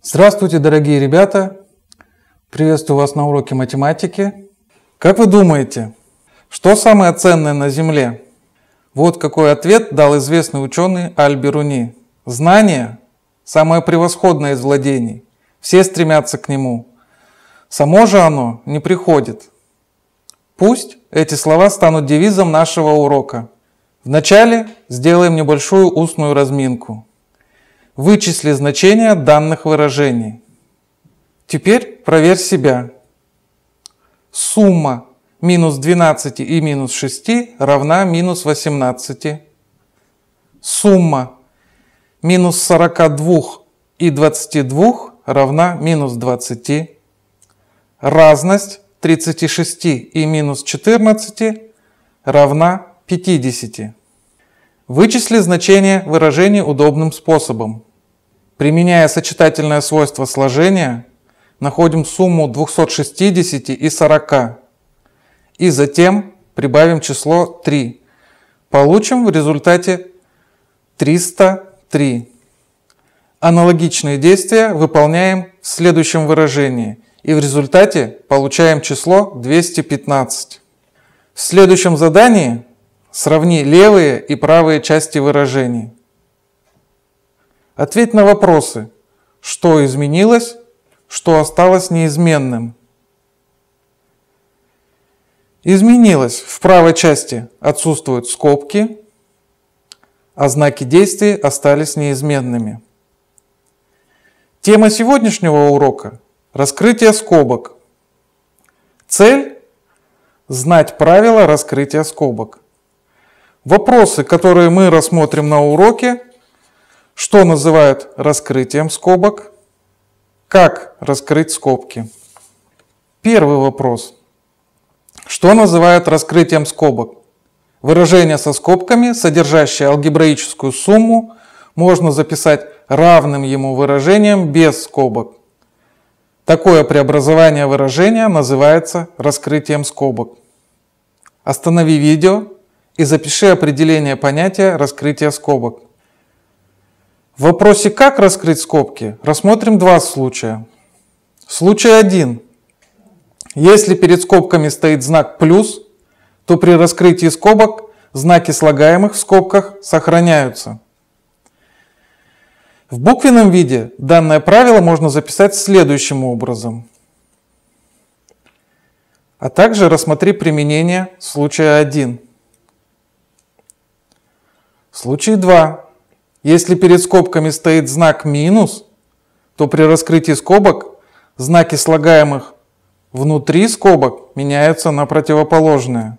Здравствуйте, дорогие ребята! Приветствую вас на уроке математики. Как вы думаете, что самое ценное на Земле? Вот какой ответ дал известный ученый Альберуни: Знание – самое превосходное из владений. Все стремятся к нему. Само же оно не приходит. Пусть эти слова станут девизом нашего урока. Вначале сделаем небольшую устную разминку – Вычисли значения данных выражений. Теперь проверь себя. Сумма минус 12 и минус 6 равна минус 18. Сумма минус 42 и 22 равна минус 20. Разность 36 и минус 14 равна 50. Вычисли значение выражений удобным способом. Применяя сочетательное свойство сложения, находим сумму 260 и 40. И затем прибавим число 3. Получим в результате 303. Аналогичные действия выполняем в следующем выражении и в результате получаем число 215. В следующем задании сравни левые и правые части выражений. Ответь на вопросы, что изменилось, что осталось неизменным. Изменилось. В правой части отсутствуют скобки, а знаки действий остались неизменными. Тема сегодняшнего урока – раскрытие скобок. Цель – знать правила раскрытия скобок. Вопросы, которые мы рассмотрим на уроке – что называют раскрытием скобок, как раскрыть скобки. Первый вопрос. Что называют раскрытием скобок? Выражение со скобками, содержащее алгебраическую сумму, можно записать равным ему выражением без скобок. Такое преобразование выражения называется раскрытием скобок. Останови видео и запиши определение понятия раскрытия скобок. В вопросе «как раскрыть скобки» рассмотрим два случая. Случай один. Если перед скобками стоит знак «плюс», то при раскрытии скобок знаки слагаемых в скобках сохраняются. В буквенном виде данное правило можно записать следующим образом. А также рассмотри применение случая 1. Случай 2. Если перед скобками стоит знак «минус», то при раскрытии скобок знаки слагаемых внутри скобок меняются на противоположные.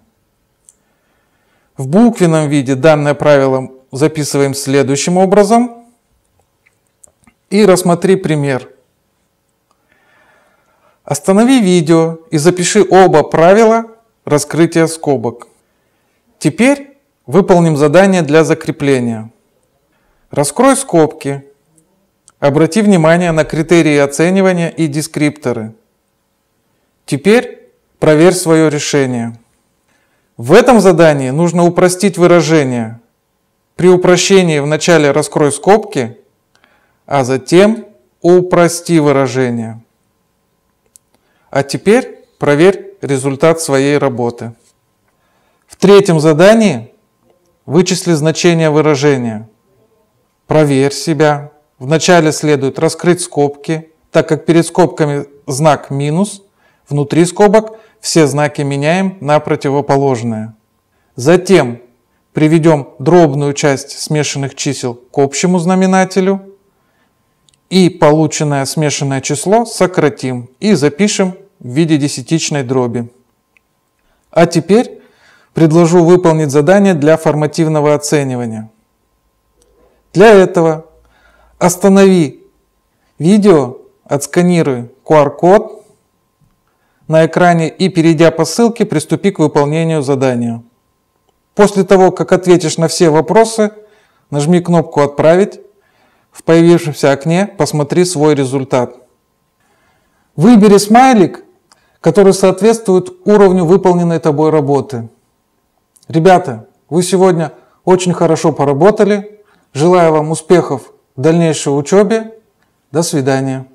В буквенном виде данное правило записываем следующим образом. И рассмотри пример. Останови видео и запиши оба правила раскрытия скобок. Теперь выполним задание для закрепления. Раскрой скобки. Обрати внимание на критерии оценивания и дескрипторы. Теперь проверь свое решение. В этом задании нужно упростить выражение. При упрощении вначале раскрой скобки, а затем упрости выражение. А теперь проверь результат своей работы. В третьем задании вычисли значение выражения – проверь себя. Вначале следует раскрыть скобки, так как перед скобками знак минус, внутри скобок все знаки меняем на противоположные. Затем приведем дробную часть смешанных чисел к общему знаменателю и полученное смешанное число сократим и запишем в виде десятичной дроби. А теперь предложу выполнить задание для формативного оценивания. Для этого останови видео, отсканируй QR-код на экране и, перейдя по ссылке, приступи к выполнению задания. После того, как ответишь на все вопросы, нажми кнопку «Отправить». В появившемся окне посмотри свой результат. Выбери смайлик, который соответствует уровню выполненной тобой работы. Ребята, вы сегодня очень хорошо поработали, Желаю вам успехов в дальнейшей учебе. До свидания.